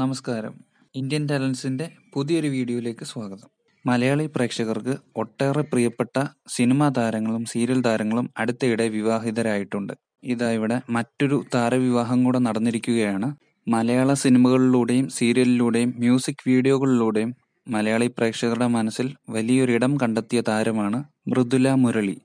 നമസ്കാരം ഇന്ത്യൻ ടാലൻസിൻ്റെ പുതിയൊരു വീഡിയോയിലേക്ക് സ്വാഗതം മലയാളി പ്രേക്ഷകർക്ക് ഒട്ടേറെ പ്രിയപ്പെട്ട സിനിമാ താരങ്ങളും സീരിയൽ താരങ്ങളും അടുത്തിടെ വിവാഹിതരായിട്ടുണ്ട് ഇതാ ഇവിടെ മറ്റൊരു താരവിവാഹം കൂടെ നടന്നിരിക്കുകയാണ് മലയാള സിനിമകളിലൂടെയും സീരിയലിലൂടെയും മ്യൂസിക് വീഡിയോകളിലൂടെയും മലയാളി പ്രേക്ഷകരുടെ മനസ്സിൽ വലിയൊരിടം കണ്ടെത്തിയ താരമാണ് മൃദുല മുരളി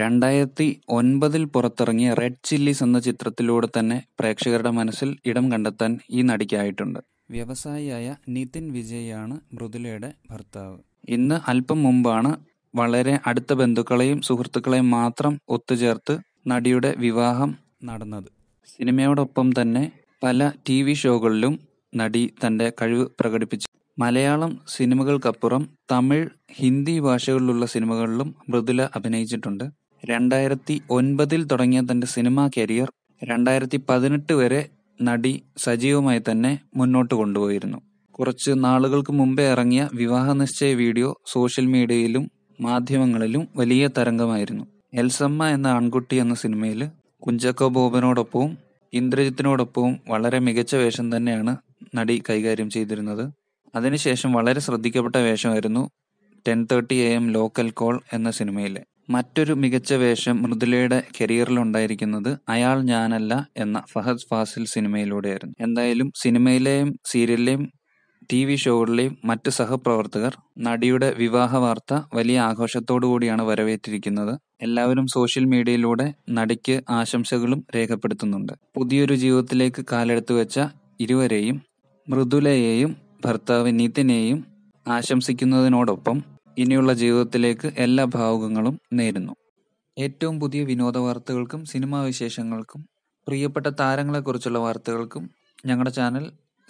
രണ്ടായിരത്തി ഒൻപതിൽ പുറത്തിറങ്ങിയ റെഡ് ചില്ലീസ് എന്ന ചിത്രത്തിലൂടെ തന്നെ പ്രേക്ഷകരുടെ മനസ്സിൽ ഇടം കണ്ടെത്താൻ ഈ നടിക്കായിട്ടുണ്ട് വ്യവസായിയായ നിതിൻ വിജയാണ് മൃദുലയുടെ ഭർത്താവ് ഇന്ന് അല്പം മുമ്പാണ് വളരെ അടുത്ത ബന്ധുക്കളെയും സുഹൃത്തുക്കളെയും മാത്രം ഒത്തുചേർത്ത് നടിയുടെ വിവാഹം നടന്നത് സിനിമയോടൊപ്പം തന്നെ പല ടി വി ഷോകളിലും നടി തന്റെ കഴിവ് പ്രകടിപ്പിച്ചു മലയാളം സിനിമകൾക്കപ്പുറം തമിഴ് ഹിന്ദി ഭാഷകളിലുള്ള സിനിമകളിലും മൃദുല അഭിനയിച്ചിട്ടുണ്ട് രണ്ടായിരത്തി ഒൻപതിൽ തുടങ്ങിയ തൻ്റെ സിനിമാ കരിയർ രണ്ടായിരത്തി പതിനെട്ട് വരെ നടി സജീവമായി തന്നെ മുന്നോട്ട് കൊണ്ടുപോയിരുന്നു കുറച്ച് നാളുകൾക്ക് മുമ്പേ ഇറങ്ങിയ വിവാഹ നിശ്ചയ വീഡിയോ സോഷ്യൽ മീഡിയയിലും മാധ്യമങ്ങളിലും വലിയ തരംഗമായിരുന്നു എൽസമ്മ എന്ന ആൺകുട്ടി എന്ന സിനിമയിൽ കുഞ്ചക്കോ ബോബനോടൊപ്പവും ഇന്ദ്രജിത്തിനോടൊപ്പവും വളരെ മികച്ച വേഷം തന്നെയാണ് നടി കൈകാര്യം ചെയ്തിരുന്നത് അതിനുശേഷം വളരെ ശ്രദ്ധിക്കപ്പെട്ട വേഷമായിരുന്നു ten thirty A M local call എന്ന സിനിമയിലെ മറ്റൊരു മികച്ച വേഷം മൃദുലയുടെ ഉണ്ടായിരിക്കുന്നത് അയാൾ ഞാനല്ല എന്ന ഫഹദ് ഫാസിൽ സിനിമയിലൂടെയായിരുന്നു എന്തായാലും സിനിമയിലെയും സീരിയലിലെയും ടി വി ഷോകളിലെയും മറ്റ് സഹപ്രവർത്തകർ നടിയുടെ വിവാഹ വാർത്ത വലിയ ആഘോഷത്തോടുകൂടിയാണ് വരവേറ്റിരിക്കുന്നത് എല്ലാവരും സോഷ്യൽ മീഡിയയിലൂടെ നടിക്ക് ആശംസകളും രേഖപ്പെടുത്തുന്നുണ്ട് പുതിയൊരു ജീവിതത്തിലേക്ക് കാലെടുത്തു വെച്ച ഇരുവരെയും മൃദുലയെയും ഭർത്താവ് നിതിനെയും ആശംസിക്കുന്നതിനോടൊപ്പം ഇനിയുള്ള ജീവിതത്തിലേക്ക് എല്ലാ ഭാവുകങ്ങളും നേരുന്നു ഏറ്റവും പുതിയ വിനോദ വാർത്തകൾക്കും സിനിമാ വിശേഷങ്ങൾക്കും പ്രിയപ്പെട്ട താരങ്ങളെക്കുറിച്ചുള്ള വാർത്തകൾക്കും ഞങ്ങളുടെ ചാനൽ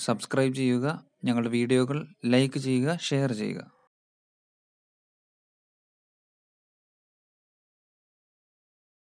സബ്സ്ക്രൈബ് ചെയ്യുക ഞങ്ങളുടെ വീഡിയോകൾ ലൈക്ക് ചെയ്യുക ഷെയർ ചെയ്യുക